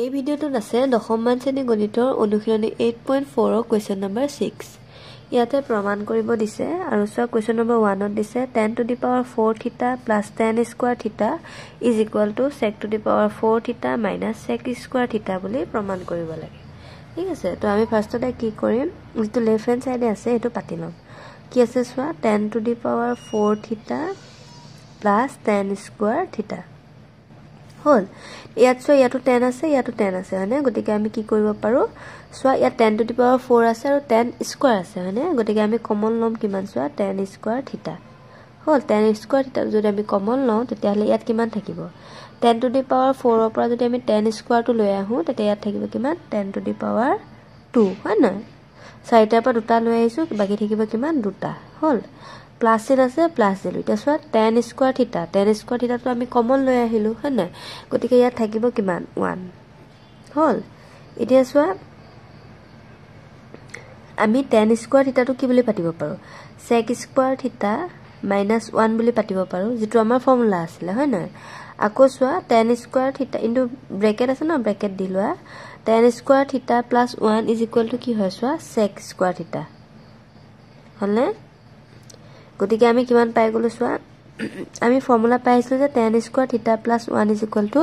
এই ভিডিঅ'টোত আছে দশমমান শ্ৰেণী গণিতৰ অনুশীলনী এইট পইণ্ট ফ'ৰৰ কুৱেশ্যন নম্বৰ ছিক্স ইয়াতে প্ৰমাণ কৰিব দিছে আৰু চোৱা কুৱেশ্যন নম্বৰ ওৱানত দিছে tan to the power four theta plus tan square theta is equal to sec to the power four theta minus sec square theta বুলি প্ৰমাণ কৰিব লাগে ঠিক আছে ত' আমি ফাৰ্ষ্টতে কি কৰিম যিটো লেফ্ট হেণ্ড চাইডে আছে সেইটো পাতি ল'ম কি আছে চোৱা tan to the power four theta plus tan square theta হ'ল ইয়াত চোৱা ইয়াতো টেন আছে ইয়াতো টেন আছে হয়নে গতিকে আমি কি কৰিব পাৰোঁ চোৱা ইয়াত tan to the power four আছে আৰু টেন স্কুৱাৰ আছে হয়নে গতিকে আমি কমন ল'ম কিমান চোৱা টেন স্কুৱাৰ থিতা হ'ল টেন স্কুৱাৰ থিতা যদি আমি কমন লওঁ তেতিয়াহ'লে ইয়াত কিমান থাকিব টেন টু দি পাৱাৰ ফ'ৰৰ পৰা যদি আমি টেন স্কুৱাৰটো লৈ আহোঁ তেতিয়া ইয়াত থাকিব কিমান tan to the power two হয় নহয় চাৰিটাৰ পৰা দুটা লৈ আহিছোঁ বাকী থাকিব কিমান দুটা হ'ল প্লাছিন আছে প্লাছ দিলোঁ এতিয়া চোৱা tan square theta tan square থিতাটো আমি কমন লৈ আহিলোঁ হয় নাই গতিকে ইয়াত থাকিব কিমান ওৱান হ'ল এতিয়া চোৱা আমি টেন স্কুৱাৰ থিতাটো কি বুলি পাতিব পাৰোঁ sec square theta minus one বুলি পাতিব পাৰোঁ যিটো আমাৰ ফৰ্মুলা আছিলে হয় নাই আকৌ চোৱা টেন স্কুৱাৰ থিতা কিন্তু ব্ৰেকেট আছে ন ব্ৰেকেট দি লোৱা tan square theta plus one is equal to কি হয় চোৱা ছেক স্কুৱাৰ থিতা হ'লনে গতিকে আমি কিমান পাই গ'লো চোৱা আমি ফৰ্মুলা পাই আহিছিলোঁ যে tan square theta plus one is equal to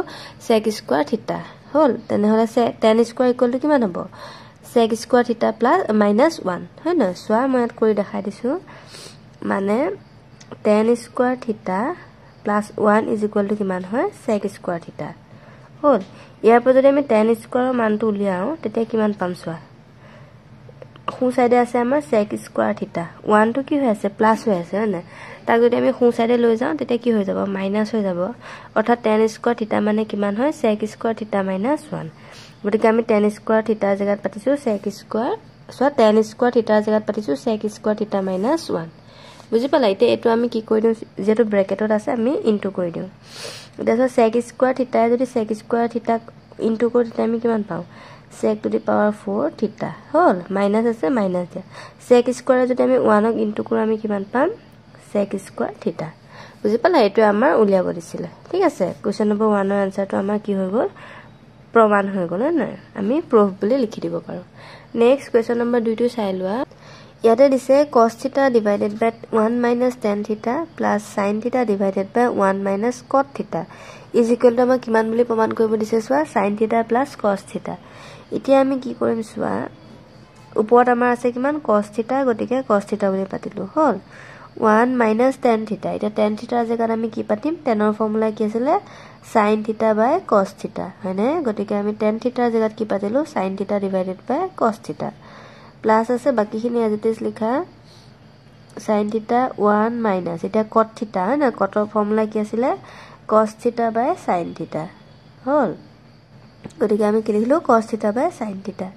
sec square theta হ'ল তেনেহ'লে টেন স্কুৱাৰ ইকুৱেল টু কিমান হ'ব sec square theta plus minus one হয় নহয় চোৱা মই ইয়াত কৰি দেখাই দিছোঁ মানে tan square theta plus one is equal to কিমান হয় চেক স্কুৱাৰ থিটা হ'ল ইয়াৰ পৰা যদি আমি টেন স্কুৱাৰৰ মানটো উলিয়াওঁ তেতিয়া কিমান পাম চোৱা সোঁ চাইডে আছে আমাৰ চেক স্কোৱাৰ থিতা ওৱানটো কি হৈ আছে প্লাছ হৈ আছে হয় নাই তাক যদি আমি সোঁ চাইডে লৈ যাওঁ তেতিয়া কি হৈ যাব মাইনাছ হৈ যাব অৰ্থাৎ টেন স্কোৱাৰ থিতা মানে কিমান হয় sec square theta minus one গতিকে আমি টেন স্কোৱাৰ থিতাৰ জেগাত পাতিছোঁ চেক স্কোৱাৰ চোৱা টেন স্কুৱাৰ থিতাৰ জেগাত পাতিছোঁ sec square theta minus one বুজি পালা এতিয়া এইটো আমি কি কৰি দিওঁ যিহেতু ব্ৰেকেটত আছে আমি ইনটো কৰি দিওঁ তাৰপিছত চেক স্কোৱাৰ থিতাই যদি চেক স্কোৱাৰ থিতাক ইনটো কৰোঁ তেতিয়া আমি কিমান পাওঁ sec to the power four theta হ'ল মাইনাছ আছে মাইনাছ দিয়া চেক স্কুৱাৰে যদি আমি ওৱানক ইনটু কৰোঁ আমি কিমান পাম চেক স্কুৱাৰ থিটা বুজি পালা এইটোৱে আমাৰ উলিয়াব দিছিলে ঠিক আছে কুৱেশ্যন নম্বৰ ওৱানৰ আনচাৰটো আমাৰ কি হৈ গ'ল প্ৰমাণ হৈ গ'ল হয় নাই আমি প্ৰুফ বুলি লিখি দিব পাৰোঁ নেক্সট কুৱেশ্যন নম্বৰ দুইটো চাই লোৱা ইয়াতে দিছে cos theta divided by one minus tan theta plus sine theta divided by one theta is equal to আমাক কিমান বুলি প্ৰমাণ কৰিব দিছে চোৱা চাইন থিটা প্লাছ কছ থিটা এতিয়া আমি কি কৰিম চোৱা ওপৰত আমাৰ আছে কিমান কছ থিটা গতিকে কছ থিটা বুলি পাতিলোঁ হ'ল ওৱান মাইনাছ টেন থিটা এতিয়া টেন থিটাৰ জেগাত আমি কি পাতিম টেনৰ ফৰ্মুলা কি আছিলে চাইন থিটা বাই কছ থিটা হয়নে গতিকে আমি টেন থিটাৰ জেগাত কি পাতিলোঁ চাইন থিটা ডিভাইডেড বাই কছ থিটা প্লাছ আছে বাকীখিনি এজিটিছ লিখা চাইন থিটা ওৱান মাইনাছ এতিয়া কট থিটা হয় নহয় কটৰ ফৰ্মুলা কি আছিলে কচ থিতা বাই চাইন থিতা হ'ল গতিকে আমি কি লিখিলোঁ কচ থিতা বাই চাইন থিতা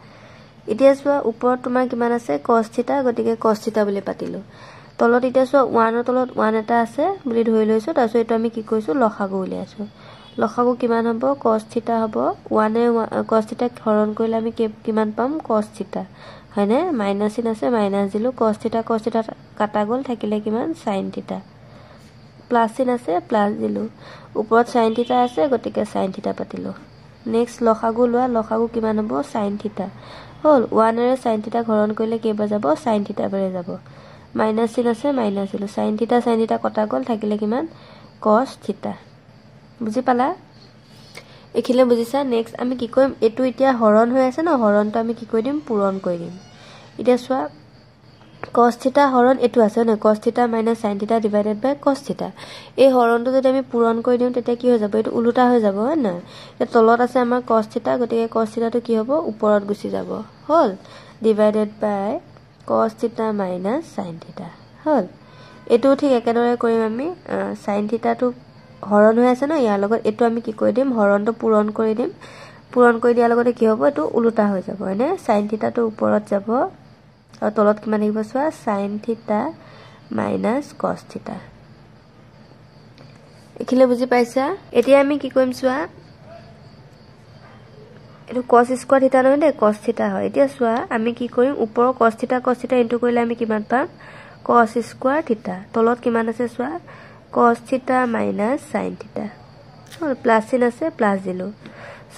এতিয়া চোৱা ওপৰত তোমাৰ কিমান আছে কচ থিতা গতিকে কচ থিতা বুলি পাতিলোঁ তলত এতিয়া চোৱা ওৱানৰ তলত ওৱান এটা আছে বুলি ধৰি লৈছোঁ তাৰপিছত এইটো আমি কি কৰিছোঁ লসাগু উলিয়াইছোঁ লসাগু কিমান হ'ব কচ থিতা হ'ব ওৱানে কচ থিতা হৰণ কৰিলে আমি কিমান পাম কচ থিতা হয়নে মাইনাছ চিন আছে মাইনাছ দিলোঁ কচ থিতা কচ থিতা কাটা গ'ল থাকিলে কিমান চাইন থিতা প্লাছ চিন আছে প্লাছ দিলোঁ ওপৰত চাইন থিতা আছে গতিকে চাইন থিতা পাতিলোঁ নেক্সট লসাগু লোৱা লসাগু কিমান হ'ব চাইন থিতা হ'ল ওৱানেৰে চাইন থিতা ঘৰণ কৰিলে কেইবাৰ যাব চাইন থিতাবাৰে যাব মাইনাছ চিন আছে মাইনাছ দিলোঁ চাইন থিতা চাইন থিতা কটা গ'ল থাকিলে কিমান কছ থিতা বুজি পালা এইখিনিলে বুজিছা নেক্সট আমি কি কৰিম এইটো এতিয়া হৰণ হৈ আছে ন হৰণটো আমি কি কৰি দিম পূৰণ কৰি দিম এতিয়া চোৱা কষ্টিতা হৰণ এইটো আছে নাই cos theta minus sine theta divided by cos theta এই হৰণটো যদি আমি পূৰণ কৰি দিওঁ তেতিয়া কি হৈ যাব এইটো ওলোটা হৈ যাব হয় নাই তলত আছে আমাৰ কষ্টিতা গতিকে কষ্টিতাটো কি হ'ব ওপৰত গুচি যাব হ'ল divided by cos theta minus sine theta হ'ল এইটো ঠিক একেদৰে কৰিম আমি চাইন থিতাটো হৰণ হৈ আছে ন ইয়াৰ লগত এইটো আমি কি কৰি দিম হৰণটো পূৰণ কৰি দিম পূৰণ কৰি দিয়াৰ লগতে কি হ'ব এইটো ওলোটা হৈ যাব হয়নে চাইন থিতাটো ওপৰত যাব আৰু তলত কিমান থাকিব চোৱা চাইন থিতা মাইনাছ কছ থিতা এইখিনি বুজি পাইছা এতিয়া আমি কি কৰিম চোৱা এইটো কছ স্কোৱাৰ থিতা নহয় দেই কছ থিতা হয় এতিয়া চোৱা আমি কি কৰিম ওপৰৰ কছ থিতা কছ থিতা ইনটো কৰিলে আমি কিমান পাম কছ স্কোৱাৰ থিতা তলত কিমান আছে চোৱা cos theta minus sine theta plus চিন আছে প্লাছ দিলোঁ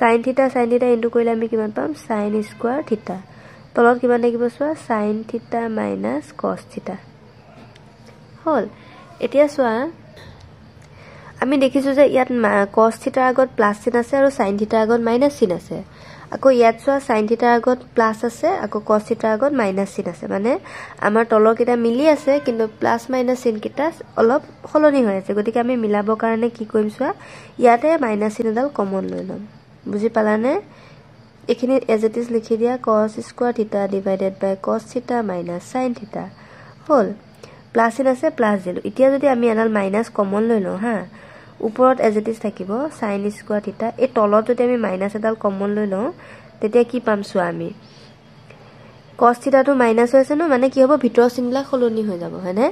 চাইন থিতা চাইন থিতা ইনটো কৰিলে আমি কিমান পাম চাইন স্কোৱাৰ থিতা তলত কিমান থাকিব চোৱা চাইন থিতা মাইনাছ কছ থিতা হ'ল এতিয়া চোৱা আমি দেখিছোঁ যে ইয়াত কছ থিতাৰ আগত প্লাছ চিন আছে আৰু চাইন থিতাৰ আগত মাইনাছ চিন আছে আকৌ ইয়াত চোৱা চাইন থিতাৰ আগত প্লাছ আছে আকৌ কছ থিতাৰ আগত মাইনাছ চিন আছে মানে আমাৰ তলৰ কেইটা মিলি আছে কিন্তু প্লাছ মাইনাছ চিনকেইটা অলপ সলনি হৈ আছে গতিকে আমি মিলাবৰ কাৰণে কি কৰিম চোৱা ইয়াতে মাইনাছ চিন এডাল কমন লৈ ল'ম বুজি পালানে এইখিনি এজ ইট ইজ লিখি দিয়া কছ square theta divided by cos theta minus sine theta হ'ল প্লাছ চিন আছে প্লাছ দিলোঁ এতিয়া যদি আমি এডাল মাইনাছ কমন লৈ লওঁ হা ওপৰত এজ ইট ইজ থাকিব চাইন স্কোৱাৰ থিতা এই তলত যদি আমি মাইনাছ এডাল কমন লৈ লওঁ তেতিয়া কি পাম চোৱা আমি কছ থিতাটো মাইনাছ হৈ আছে ন মানে কি হ'ব ভিতৰৰ চিনবিলাক সলনি হৈ যাব হয়নে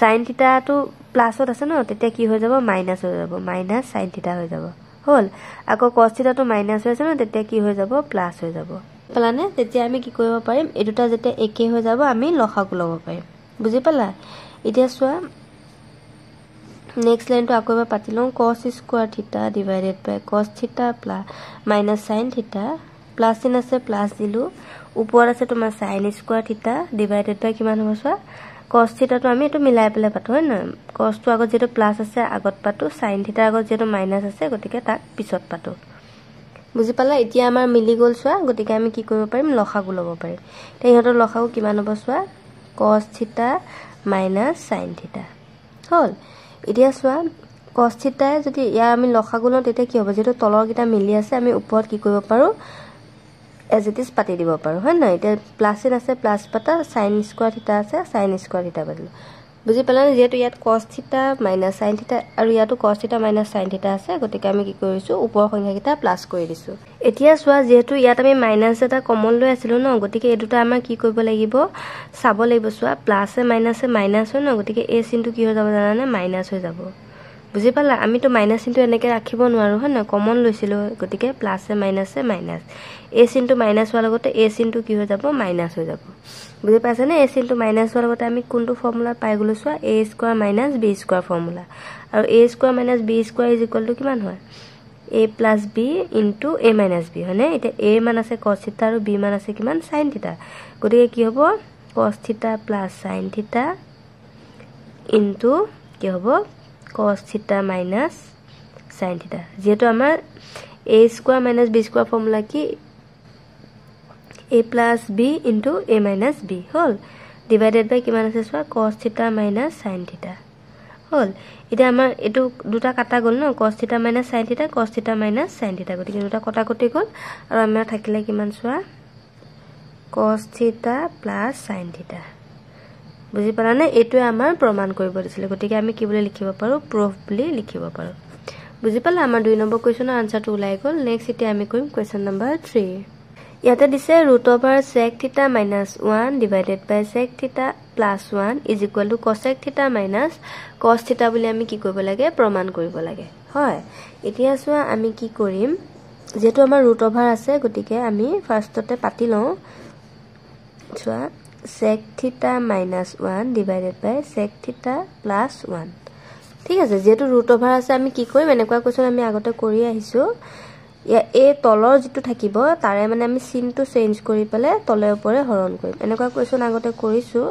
চাইন থিতাটো প্লাছত আছে ন তেতিয়া কি হৈ যাব মাইনাছ হৈ যাব মাইনাছ চাইন থিতা হৈ যাব হ'ল আকৌ কষ্টিতাটো মাইনাছ হৈ আছে ন তেতিয়া কি হৈ যাব প্লাছ হৈ যাব পালানে তেতিয়া আমি কি কৰিব পাৰিম এই দুটা যেতিয়া একে হৈ যাব আমি লসাকো ল'ব পাৰিম বুজি পালা এতিয়া চোৱা নেক্সট লাইনটো আকৌ এবাৰ পাতি লওঁ কছ square theta divided by cos theta plus minus sine theta plus চিন আছে প্লাছ দিলোঁ ওপৰত আছে তোমাৰ sine square theta divided by কিমান হ'ব চোৱা কছ থিতাটো আমি এইটো মিলাই পেলাই পাতোঁ হয় নহয় কছটো আগত যিহেতু প্লাছ আছে আগত পাতোঁ চাইন থিতাৰ আগত যিহেতু মাইনাছ আছে গতিকে তাক পিছত পাতো বুজি পালে এতিয়া আমাৰ মিলি গ'ল চোৱা গতিকে আমি কি কৰিব পাৰিম লসাগু ল'ব পাৰিম এতিয়া সিহঁতৰ লসাগু কিমান হ'ব চোৱা cos theta minus sine theta হ'ল এতিয়া চোৱা কছ থিতাই যদি ইয়াৰ আমি লসাগু লওঁ তেতিয়া কি হ'ব যিহেতু তলৰকেইটা মিলি আছে আমি ওপৰত কি কৰিব পাৰোঁ এজ ইট ইজ পাতি দিব পাৰোঁ হয় নহয় এতিয়া প্লাছ চিন আছে প্লাছ পাতা চাইন স্কুৱাৰ থিতা আছে চাইন স্কুৱাৰ থিতা পাতিলোঁ বুজি পেলাই যিহেতু ইয়াত কছ থিতা মাইনাছ চাইন থিতা আৰু ইয়াতো কছ থিতা মাইনাছ চাইন থিতা আছে গতিকে আমি কি কৰিছোঁ ওপৰ সংখ্যাকেইটা প্লাছ কৰি দিছোঁ এতিয়া চোৱা যিহেতু ইয়াত আমি মাইনাছ এটা কমন লৈ আছিলোঁ ন গতিকে এই দুটা আমাৰ কি কৰিব লাগিব চাব লাগিব চোৱা প্লাছে মাইনাছে মাইনাছ হয় ন গতিকে এই চিনটো কি বুজি পালা আমিতো মাইনাছ চিনটো এনেকৈ ৰাখিব নোৱাৰোঁ হয় নহয় কমন লৈছিলোঁ গতিকে প্লাছে মাইনাছে মাইনাছ এ চিনটো মাইনাছ হোৱাৰ লগতে এ চিনটো কি হৈ যাব মাইনাছ হৈ যাব বুজি পাইছেনে এ চিনটো মাইনাছ হোৱাৰ লগতে আমি কোনটো ফৰ্মুলা পাই গ'লো চোৱা a square minus b square formula আৰু a square minus b square is ইকুৱেলটো কিমান হয় a plus b into a minus b হয়নে এতিয়া এ মান আছে কচিটা আৰু বি মান আছে কিমান চাইন থিতা গতিকে কি হ'ব cos theta plus sine theta into কি হ'ব cos theta minus sin theta jeto amar a square minus b square formula ki a plus b into a minus b hol divided by kiman ase swa cos theta minus sin theta hol ida amar etu duta kata gol no cos theta minus sin theta cos theta minus sin theta gotike duta kata koti gol ara amar thakile kiman swa cos theta plus sin theta বুজি পালানে এইটোৱে আমাৰ প্ৰমাণ কৰিব দিছিলে গতিকে আমি কি বুলি লিখিব পাৰোঁ প্ৰুফ বুলি লিখিব পাৰোঁ বুজি পালে আমাৰ দুই নম্বৰ কুৱেশ্যনৰ আনচাৰটো ওলাই গ'ল নেক্সট এতিয়া আমি কৰিম কুৱেশ্যন নম্বৰ থ্ৰী ইয়াতে দিছে root over sec theta minus one divided by sec theta plus one is equal to cosec theta minus cos theta বুলি আমি কি কৰিব লাগে প্ৰমাণ কৰিব লাগে হয় এতিয়া চোৱা আমি কি কৰিম যিহেতু আমাৰ ৰুট অভাৰ আছে গতিকে আমি ফাৰ্ষ্টতে পাতি লওঁ চোৱা sec theta minus one divided by sec theta plus one ঠিক আছে যিহেতু ৰুট অভাৰ আছে আমি কি কৰিম এনেকুৱা কৈছোঁ আমি আগতে কৰি আহিছোঁ ইয়াৰ এই তলৰ যিটো থাকিব তাৰে মানে আমি চিনটো চেঞ্জ কৰি পেলাই তলে ওপৰে হৰণ কৰিম এনেকুৱা কৈছোঁ আগতে কৰিছোঁ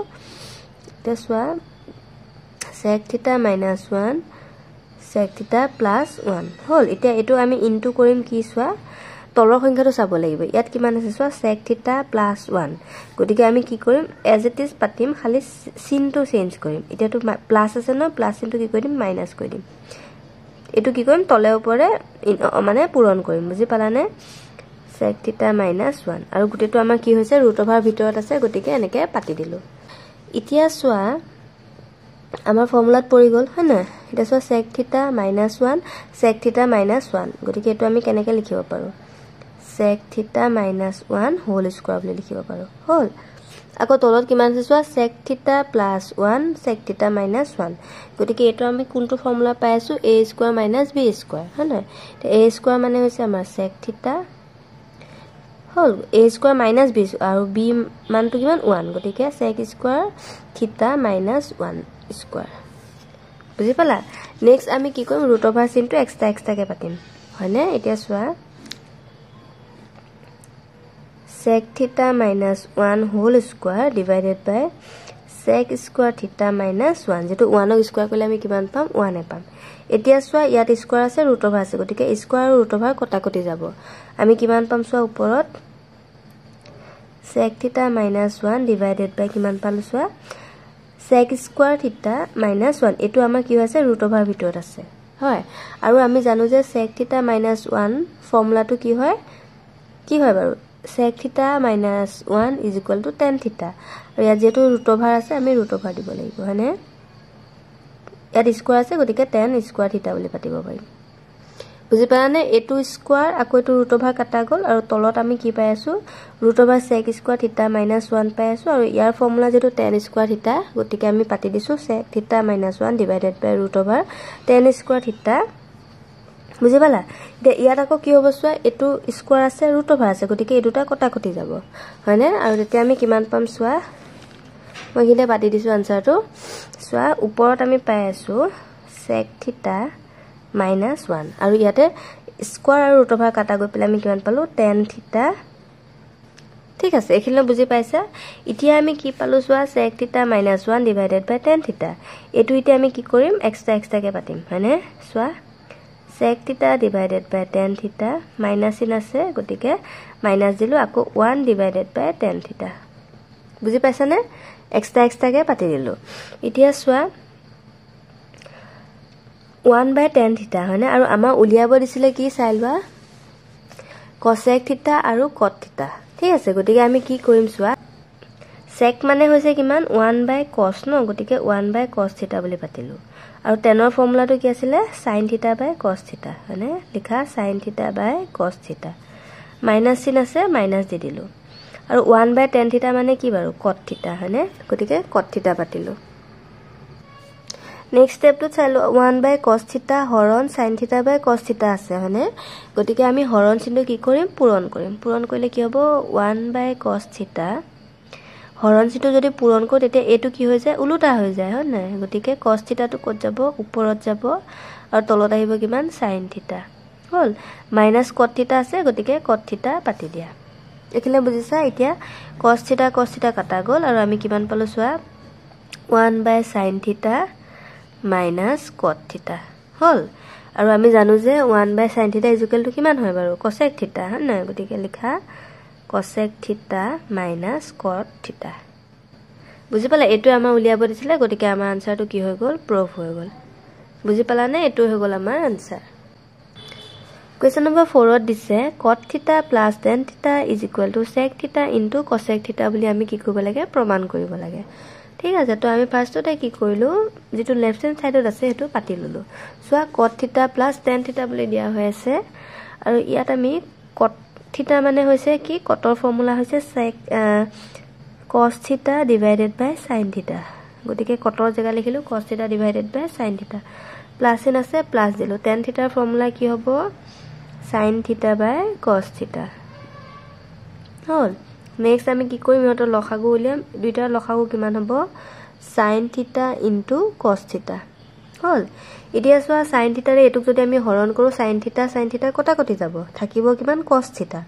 এতিয়া চোৱা sec theta minus one sec theta plus one হ'ল এতিয়া এইটো আমি ইনটো কৰিম কি চোৱা তলৰ সংখ্যাটো চাব লাগিব ইয়াত কিমান আছে চোৱা চেক থিতা প্লাছ ওৱান গতিকে আমি কি কৰিম এজ এট ইজ পাতিম খালি চিনটো চেঞ্জ কৰিম এতিয়াতো প্লাছ আছে ন প্লাছ চিনটো কি কৰি দিম মাইনাছ কৰি দিম এইটো কি কৰিম তলে ওপৰে মানে পূৰণ কৰিম বুজি পালানে চেক থিতা মাইনাছ ওৱান আৰু গোটেইটো আমাৰ কি হৈছে ৰুট অভাৰ ভিতৰত আছে গতিকে এনেকৈ পাতি দিলোঁ এতিয়া চোৱা আমাৰ ফৰ্মুলাত পৰি গ'ল হয় নহয় এতিয়া চোৱা sec theta minus one sec theta minus one গতিকে এইটো আমি কেনেকৈ লিখিব পাৰোঁ sec theta minus 1 whole square বলে লিখিব পাৰো হল আকো তলত কিমান আছে সোয়া sec theta plus 1 sec theta minus 1 গটিকে এটো আমি কোনটো ফর্মুলা পাইছো a square minus b square হ না তে a square মানে হইছে আমাৰ sec theta hall a square minus b আৰু b মানটো কিমান 1 গটিকে sec square theta minus 1 square বুজি পালা নেক্সট আমি কি কৰিম √x টা x টাকে পাতিম হয় না এটা সোয়া sec theta minus 1 whole square divided by sec square theta minus 1 jetu 1 ok square kole ami kiban pam 1 pam etia swa yat square ase root over ase gotike square root over kota koti jabo ami kiban pam swa uporot sec theta minus 1 divided by kiman palu swa sec square theta minus 1 etu ama ki ase root over bitot ase হয় আৰু আমি জানো যে sec theta minus 1 formula টো কি হয় কি হয় বাৰু sec theta minus one is equal to tan theta আৰু ইয়াত যিহেতু ৰুট অভাৰ আছে আমি ৰুট অভাৰ দিব লাগিব হয়নে ইয়াত স্কুৱাৰ আছে গতিকে টেন স্কুৱাৰ থিতা বুলি পাতিব পাৰিম বুজি পালানে এইটো স্কুৱাৰ আকৌ এইটো ৰুট অভাৰ কাটা গ'ল আৰু তলত আমি কি পাই আছোঁ root over sec square theta minus one পাই আছোঁ আৰু ইয়াৰ ফৰ্মুলা যিহেতু টেন স্কুৱাৰ থিতা গতিকে আমি পাতি দিছোঁ sec theta minus one divided by root over tan square theta বুজি পালা এতিয়া ইয়াত আকৌ কি হ'ব চোৱা এইটো স্কোৱাৰ আছে ৰুট অভাৰ আছে গতিকে এই দুটা কটা কটি যাব হয়নে আৰু তেতিয়া আমি কিমান পাম চোৱা মই এইখিনিতে পাতি দিছোঁ আনচাৰটো চোৱা ওপৰত আমি পাই আছোঁ চেক থিতা মাইনাছ ওৱান আৰু ইয়াতে স্কোৱাৰ আৰু ৰুট অভাৰ কাটা গৈ পেলাই আমি কিমান পালোঁ টেন থিতা ঠিক আছে এইখিনিলৈ বুজি পাইছা এতিয়া আমি কি পালোঁ চোৱা sec theta minus one divided by tan theta এইটো এতিয়া আমি কি কৰিম এক্সট্ৰা এক্সট্ৰাকৈ পাতিম হয়নে চোৱা sec theta divided by tan theta minus in ase gotike minus dilu aku 1 divided by tan theta buji paisane extra extra ke pati dilu itia swa 1 by tan theta hane aru ama uliabo disile ki sailwa cosec theta aru cot theta thik ase gotike ami ki korim swa sec mane hoise kiman 1 by cos no gotike 1 by cos theta boli patilu আৰু টেনৰ ফৰ্মুলাটো কি আছিলে sign theta by cos থিতা হয়নে লিখা sign theta by cos theta minus চিন আছে minus দি দিলোঁ আৰু ওৱান বাই টেন থিতা মানে কি বাৰু কট থিতা হয়নে গতিকে কট থিতা পাতিলোঁ নেক্সট ষ্টেপটোত চাইলোঁ ওৱান বাই কছ থিতা হৰণ চাইন থিতা বাই কছ থিতা আছে হয়নে গতিকে আমি হৰণ চিনটো কি কৰিম পূৰণ কৰিম পূৰণ কৰিলে কি হ'ব ওৱান বাই কছ থিতা হৰণ চিটো যদি পূৰণ কৰোঁ তেতিয়া এইটো কি হৈ যায় ওলোটা হৈ যায় হয় নাই গতিকে কষ্টিতাটো ক'ত যাব ওপৰত যাব আৰু তলত আহিব কিমান চাইন থিতা হ'ল মাইনাছ কট থিতা আছে গতিকে কট থিতা পাতি দিয়া এইখিনি বুজিছা এতিয়া কষ্টিতা কষ্টিতা কটা গ'ল আৰু আমি কিমান পালোঁ চোৱা one by sine theta minus cot theta হ'ল আৰু আমি জানো যে ওৱান বাই চাইন থিতা ইজুকেলটো কিমান হয় বাৰু কচেক থিতা হয় নাই গতিকে লিখা কচেক থিতা মাইনাছ কট থিতা বুজি পালে এইটোৱে আমাৰ উলিয়াব দিছিলে গতিকে আমাৰ আনচাৰটো কি হৈ গ'ল প্ৰফ হৈ গ'ল বুজি পালানে এইটো হৈ গ'ল আমাৰ আনচাৰ কুৱেশ্যন নম্বৰ ফ'ৰত দিছে cot theta plus tan theta is equal to sec theta into cosec theta বুলি আমি কি কৰিব লাগে প্ৰমাণ কৰিব লাগে ঠিক আছে তো আমি ফাৰ্ষ্টতে কি কৰিলোঁ যিটো লেফ্ট হেণ্ড ছাইডত আছে সেইটো পাতি ললোঁ চোৱা কট থিতা প্লাছ টেন থিতা বুলি দিয়া হৈ আছে আৰু ইয়াত আমি কট থিতা মানে হৈছে কি কটৰ ফৰ্মুলা হৈছে কচ থিতা ডিভাইডেড বাই চাইন থিতা গতিকে কটৰ জেগা লিখিলোঁ cos theta divided by sine theta plus চিন আছে প্লাছ দিলোঁ টেন থিতাৰ ফৰ্মুলা কি হ'ব চাইন থিতা বাই কচ থিতা হ'ল নেক্সট আমি কি কৰিম সিহঁতৰ লসাগু উলিয়াম দুইটাৰ লসাগু কিমান হ'ব চাইন থিতা ইনটু কচ থিতা হ'ল এতিয়া চোৱা চাইন থিতাৰে এইটোক যদি আমি হৰণ কৰোঁ চাইন থিতা চাইন থিতা কটাকটি যাব থাকিব কিমান কচ থিতা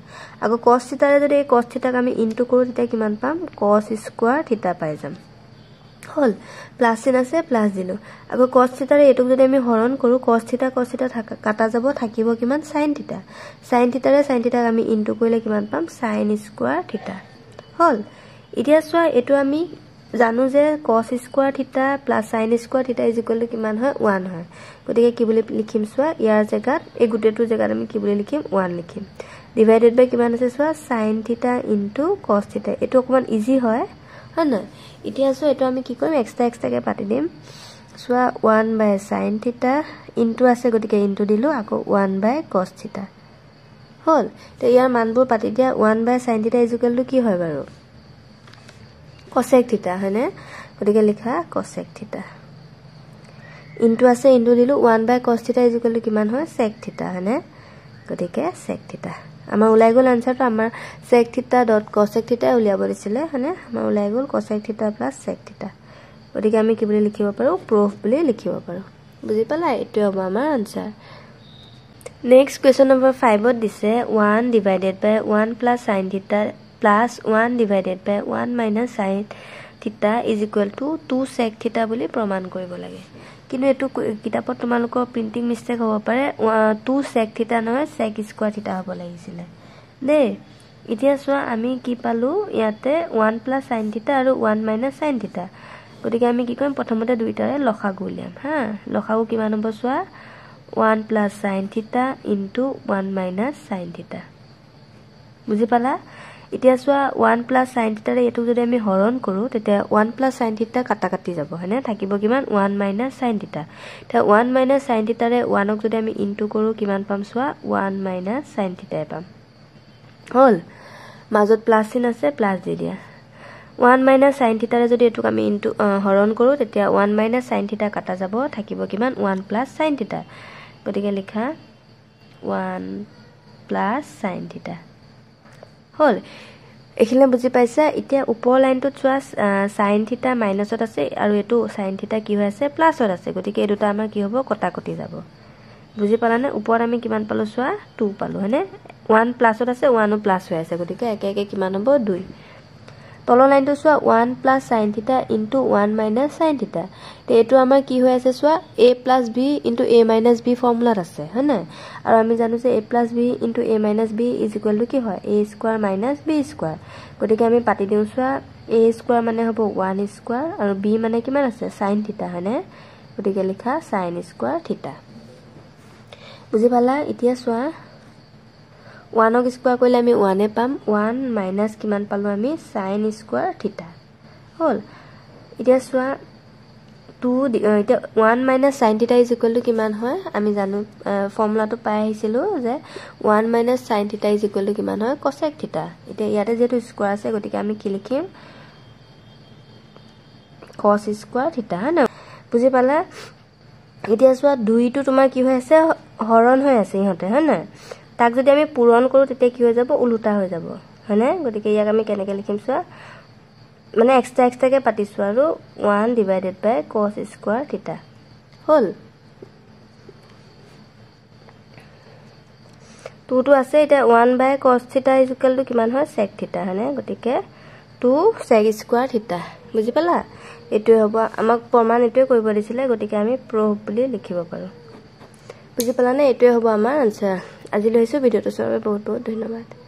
আকৌ কচ থিতাৰে যদি এই কছ থিতাক আমি ইনটো কৰোঁ তেতিয়া কিমান পাম কচ স্কোৱাৰ থিতা পাই যাম হ'ল প্লাছ চিন আছে প্লাছ দিলোঁ আকৌ কচ থিতাৰে এইটোক যদি আমি হৰণ কৰোঁ কচ থিতা কচ থিতা কাটা যাব থাকিব কিমান চাইন থিতা চাইন থিতাৰে চাইন থিতাক আমি ইনটো কৰিলে কিমান পাম চাইন স্কোৱাৰ থিতা হ'ল এতিয়া চোৱা এইটো আমি জানো যে cos square theta plus sine square theta is equal to কিমান হয় ওৱান হয় গতিকে কি বুলি লিখিম চোৱা ইয়াৰ জেগাত এই গোটেইটো জেগাত আমি কি বুলি লিখিম ওৱান লিখিম ডিভাইডেড বাই কিমান আছে চোৱা চাইন থিতা ইনটু কচ থিতা এইটো অকণমান ইজি হয় হয় নহয় এতিয়া চোৱা এইটো আমি কি কৰিম এক্সট্ৰা এক্সট্ৰাকৈ পাতি দিম চোৱা one by sine theta into আছে গতিকে ইনটু দিলোঁ আকৌ ওৱান বাই কচ থিতা হ'ল তে ইয়াৰ মানবোৰ পাতি দিয়া ওৱান বাই চাইন থিতা ইজুকেলটো কি হয় বাৰু কচেক থিতা হয়নে গতিকে লিখা কচেক থিতা ইনটো আছে ইনটো দিলোঁ ওৱান বাই কচ থিতা ইজ কৰিলোঁ কিমান হয় চেক থিতা হয়নে গতিকে চেক থিতা আমাৰ ওলাই গ'ল আনচাৰটো আমাৰ চেক থিতা ডট কচেক থিতাই উলিয়াব দিছিলে হয়নে আমাৰ ওলাই গ'ল কচেক থিতা প্লাছ চেক থিতা গতিকে আমি কি বুলি লিখিব পাৰোঁ প্ৰুফ বুলি লিখিব পাৰোঁ বুজি পালা এইটোৱে হ'ব আমাৰ আনচাৰ নেক্সট কুৱেশ্যন নম্বৰ ফাইভত দিছে one divided by one plus sine theta plus one divided by one minus sine theta is equal to two sec theta বুলি প্ৰমাণ কৰিব লাগে কিন্তু এইটো কিতাপত তোমালোকৰ প্ৰিণ্টিং মিষ্টেক হ'ব পাৰে টু ছেক থিতা নহয় ছেক স্কুৱাৰ থিতা হ'ব লাগিছিলে দেই এতিয়া চোৱা আমি কি পালোঁ ইয়াতে ওৱান প্লাছ ছাইন থিতা আৰু ওৱান মাইনাছ ছাইন থিতা গতিকে আমি কি কৰিম প্ৰথমতে দুয়োটাৰে লখাগু উলিয়াম হা লখাগু কিমান হ'ব চোৱা one plus sine theta into one minus sine theta বুজি পালা এতিয়া চোৱা ওৱান প্লাছ চাইন থিটাৰে এইটোক যদি আমি হৰণ কৰোঁ তেতিয়া ওৱান প্লাছ চাইন থিটা কাটি যাব হয়নে থাকিব কিমান ওৱান মাইনাছ চাইন থিটা এতিয়া ওৱান মাইনাছ চাইন থিটাৰে ওৱানক যদি আমি ইনটু কৰোঁ কিমান পাম চোৱা ওৱান মাইনাছ চাইন থিটাই পাম হ'ল মাজত প্লাছ চিন আছে প্লাছ দি দিয়া ওৱান মাইনাছ চাইন থিটাৰে যদি এইটোক আমি ইনটু হৰণ কৰোঁ তেতিয়া ওৱান মাইনাছ চাইন থিটা কাটা যাব থাকিব কিমান ওৱান প্লাছ চাইন থিটা গতিকে লিখা ওৱান প্লাছ চাইন থিটা হ'ল এইখিনি বুজি পাইছা এতিয়া ওপৰ লাইনটোত চোৱা চাইন থিতা মাইনাছত আছে আৰু এইটো চাইন থিতা কি হৈ আছে প্লাছত আছে গতিকে এই দুটা আমাৰ কি হ'ব কটা কটাকটি যাব বুজি পালানে ওপৰত আমি কিমান পালোঁ চোৱা টু পালোঁ হয়নে ওৱান প্লাছত আছে ওৱানো প্লাছ হৈ আছে গতিকে একে একে কিমান হ'ব দুই তলৰ লাইনটো চোৱা one plus sine theta into one minus sine theta তে এইটো আমাৰ কি হৈ আছে চোৱা a plus b into a minus b ফৰ্মুলাত আছে হয় নাই আৰু আমি জানো যে a plus b into a minus b is equal to কি হয় a square minus b square গতিকে আমি পাতি দিওঁ চোৱা এ স্কোৱাৰ মানে হ'ব ওৱান স্কোৱাৰ আৰু বি মানে কিমান আছে চাইন থিতা হয়নে গতিকে লিখা চাইন স্কোৱাৰ থিতা বুজি পালা এতিয়া চোৱা ওৱানক স্কোৱাৰ কৰিলে আমি ওৱানে পাম ওৱান মাইনাছ কিমান পালোঁ আমি চাইন স্কুৱাৰ থিতা হ'ল এতিয়া চোৱা টু এতিয়া one minus sine theta is equal to কিমান হয় আমি জানো ফৰ্মুলাটো পাই আহিছিলোঁ যে one minus sine theta is equal to কিমান হয় কচেক থিতা এতিয়া ইয়াতে যিহেতু স্কোৱাৰ আছে গতিকে আমি কি লিখিম কচ স্কোৱাৰ থিতা হয় ন বুজি পালা এতিয়া চোৱা দুইটো তোমাৰ কি হৈ আছে হৰণ হৈ আছে ইহঁতে হয় নাই তাক যদি আমি পূৰণ কৰোঁ তেতিয়া কি হৈ যাব ওলোটা হৈ যাব হয়নে গতিকে ইয়াক আমি কেনেকৈ লিখিম চোৱা মানে এক্সট্ৰা এক্সট্ৰাকৈ পাতিছোঁ আৰু ওৱান ডিভাইডেড বাই কছ স্কোৱাৰ থিতা হ'ল টুটো আছে এতিয়া ওৱান বাই কছ থিতা ইজুকেলটো কিমান হয় চেক থিতা হয়নে গতিকে টু চেক স্কোৱাৰ থিতা বুজি পালা এইটোৱে হ'ব আমাক প্ৰমাণ এইটোৱে কৰিব দিছিলে গতিকে আমি প্ৰ বুলি লিখিব পাৰোঁ বুজি পালানে এইটোৱে হ'ব আমাৰ আনচাৰ আজি লৈছোঁ ভিডিঅ'টো চোৱাৰ বাবে বহুত বহুত ধন্যবাদ